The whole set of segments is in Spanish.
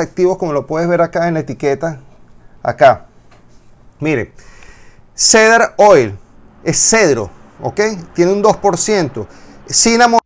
activos como lo puedes ver acá en la etiqueta. Acá. Mire. Cedar Oil. Es cedro. ¿Ok? Tiene un 2%. Cinnamon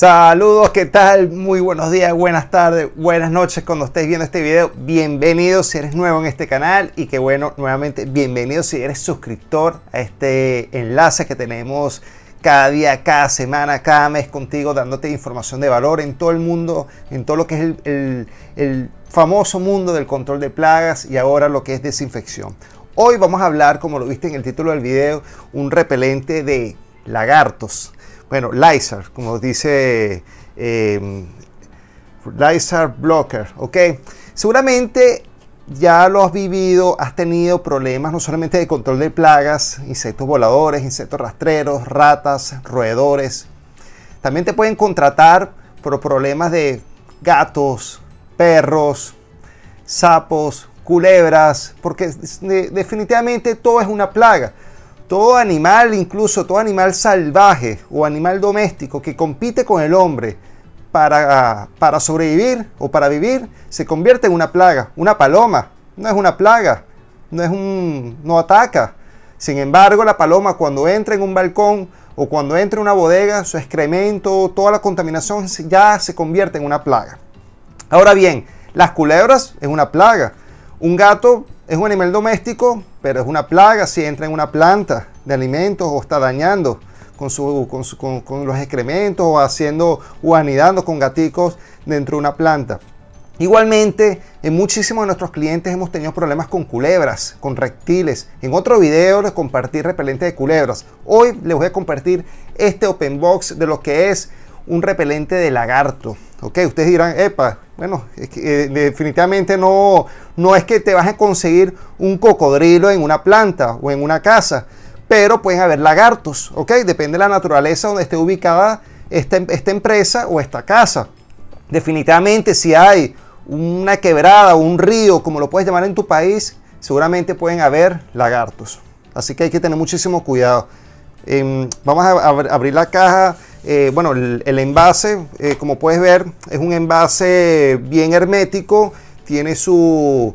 Saludos, ¿qué tal? Muy buenos días, buenas tardes, buenas noches cuando estés viendo este video. Bienvenidos si eres nuevo en este canal y que bueno, nuevamente bienvenido si eres suscriptor a este enlace que tenemos cada día, cada semana, cada mes contigo, dándote información de valor en todo el mundo, en todo lo que es el, el famoso mundo del control de plagas y ahora lo que es desinfección. Hoy vamos a hablar, como lo viste en el título del video, un repelente de lagartos bueno, Lysar como dice eh, em, Blocker, ¿ok? Seguramente ya lo has vivido, has tenido problemas no solamente de control de plagas, insectos voladores, insectos rastreros, ratas, roedores. También te pueden contratar por problemas de gatos, perros, sapos, culebras, porque definitivamente todo es una plaga. Todo animal, incluso todo animal salvaje o animal doméstico que compite con el hombre para, para sobrevivir o para vivir, se convierte en una plaga. Una paloma no es una plaga, no, es un, no ataca. Sin embargo, la paloma cuando entra en un balcón o cuando entra en una bodega, su excremento, toda la contaminación ya se convierte en una plaga. Ahora bien, las culebras es una plaga. Un gato es un animal doméstico, pero es una plaga si entra en una planta de alimentos o está dañando con, su, con, con, los excrementos o haciendo o anidando con gaticos dentro de una planta. Igualmente, en muchísimos de nuestros clientes hemos tenido problemas con culebras, con reptiles. En otro video les compartí repelente de culebras. Hoy les voy a compartir este open box de lo que es un repelente de lagarto. Ok, ustedes dirán, epa, bueno, eh, definitivamente no, no es que te vas a conseguir un cocodrilo en una planta o en una casa, pero pueden haber lagartos, ok, depende de la naturaleza donde esté ubicada esta, em, empresa o esta casa. Definitivamente si hay una quebrada o un río, como lo puedes llamar en tu país, seguramente pueden haber lagartos. Así que hay que tener muchísimo cuidado. Em, vamos a abrir la caja eh, bueno, el, envase, eh, como puedes ver, es un envase bien hermético, tiene su,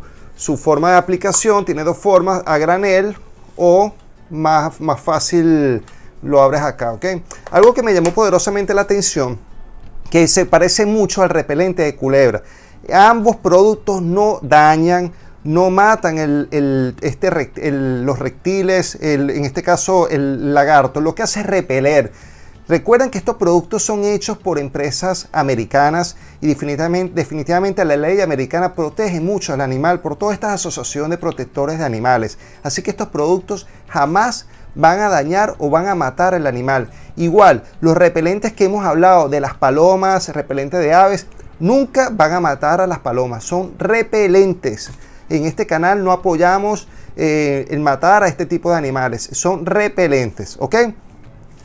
forma de aplicación, tiene dos formas, a granel o más, más fácil lo abres acá, Algo que me llamó poderosamente la atención, que se parece mucho al repelente de culebra. Ambos productos no dañan, no matan este, los reptiles, en este caso el lagarto, lo que hace es repeler Recuerden que estos productos son hechos por empresas americanas y definitivamente, la ley americana protege mucho al animal por todas estas asociaciones de protectores de animales. Así que estos productos jamás van a dañar o van a matar al animal. Igual, los repelentes que hemos hablado de las palomas, repelentes de aves, nunca van a matar a las palomas, son repelentes. En este canal no apoyamos el eh, matar a este tipo de animales, son repelentes, ¿ok?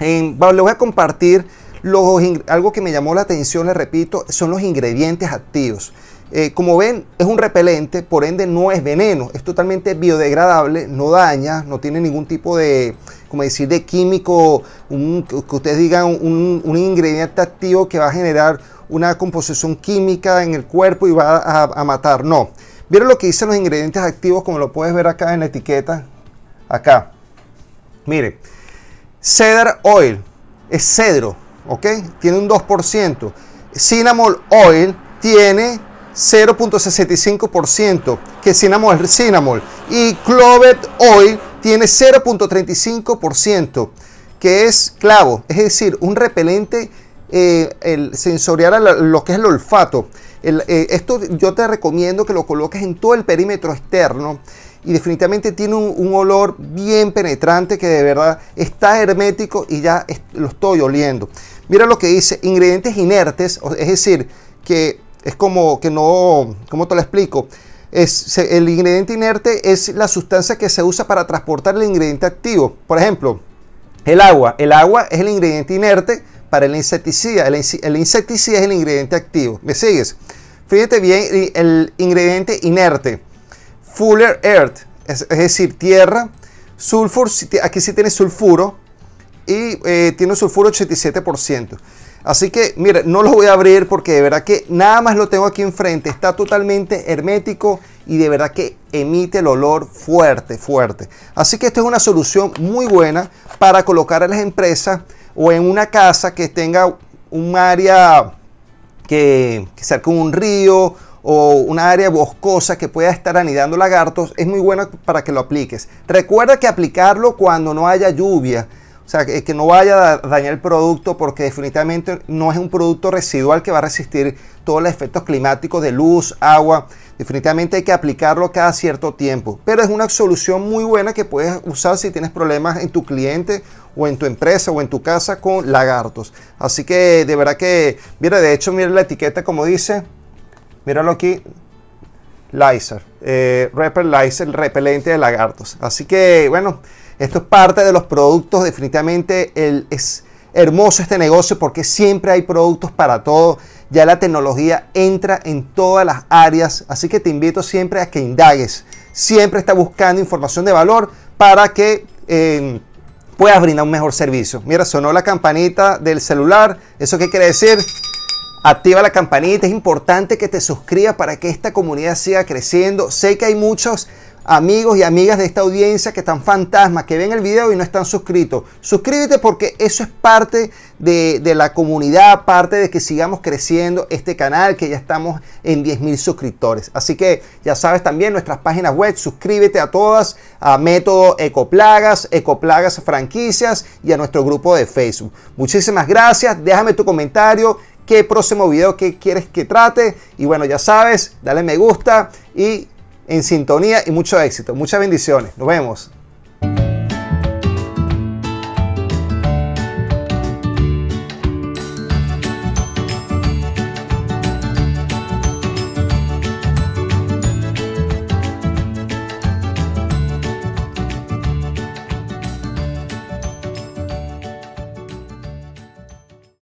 les voy a compartir algo que me llamó la atención, les repito, son los ingredientes activos. Eh, como ven, es un repelente, por ende no es veneno, es totalmente biodegradable, no daña, no tiene ningún tipo de, como decir, de químico, que ustedes digan un, ingrediente activo que va a generar una composición química en el cuerpo y va a, matar, no. ¿Vieron lo que dicen los ingredientes activos como lo puedes ver acá en la etiqueta? Acá. Mire. Cedar Oil es cedro, ¿ok? Tiene un 2%. Cinnamon Oil tiene 0.65%, que es cinnamol. Y Clovet Oil tiene 0.35%, que es clavo, es decir, un repelente eh, el sensorial a lo que es el olfato. Eh, esto yo te recomiendo que lo coloques en todo el perímetro externo y definitivamente tiene un, olor bien penetrante que de verdad está hermético y ya lo estoy oliendo. Mira lo que dice, ingredientes inertes, es decir, que es como que no, ¿cómo te lo explico? Es, el ingrediente inerte es la sustancia que se usa para transportar el ingrediente activo. Por ejemplo, el agua. El agua es el ingrediente inerte para el insecticida. el insecticida es el ingrediente activo. ¿Me sigues? Fíjate bien el ingrediente inerte Fuller Earth, es, decir, tierra. Sulfur, aquí sí tiene sulfuro y eh, tiene sulfuro 87%. Así que, mire, no lo voy a abrir porque de verdad que nada más lo tengo aquí enfrente. Está totalmente hermético y de verdad que emite el olor fuerte, fuerte. Así que esto es una solución muy buena para colocar a las empresas o en una casa que tenga un área que, que sea un río o una área boscosa que pueda estar anidando lagartos, es muy bueno para que lo apliques. Recuerda que aplicarlo cuando no haya lluvia, o sea, que no vaya a dañar el producto porque definitivamente no es un producto residual que va a resistir todos los efectos climáticos de luz, agua. Definitivamente hay que aplicarlo cada cierto tiempo, pero es una solución muy buena que puedes usar si tienes problemas en tu cliente o en tu empresa o en tu casa con lagartos. Así que de verdad que, mira, de hecho, mire la etiqueta como dice, Míralo aquí. Lyser, eh, Repel el repelente de lagartos. Así que, bueno, esto es parte de los productos. Definitivamente es hermoso este negocio porque siempre hay productos para todo. Ya la tecnología entra en todas las áreas. Así que te invito siempre a que indagues. Siempre está buscando información de valor para que em, puedas brindar un mejor servicio. Mira, sonó la campanita del celular. ¿Eso qué quiere decir? Activa la campanita, es importante que te suscribas para que esta comunidad siga creciendo. Sé que hay muchos amigos y amigas de esta audiencia que están fantasmas, que ven el video y no están suscritos. Suscríbete porque eso es parte de, la comunidad, parte de que sigamos creciendo este canal, que ya estamos en 10.000 suscriptores. Así que ya sabes también nuestras páginas web, suscríbete a todas, a Método Ecoplagas, Ecoplagas Franquicias y a nuestro grupo de Facebook. Muchísimas gracias, déjame tu comentario qué próximo video que quieres que trate. Y bueno, ya sabes, dale me gusta y en sintonía y mucho éxito. Muchas bendiciones. Nos vemos.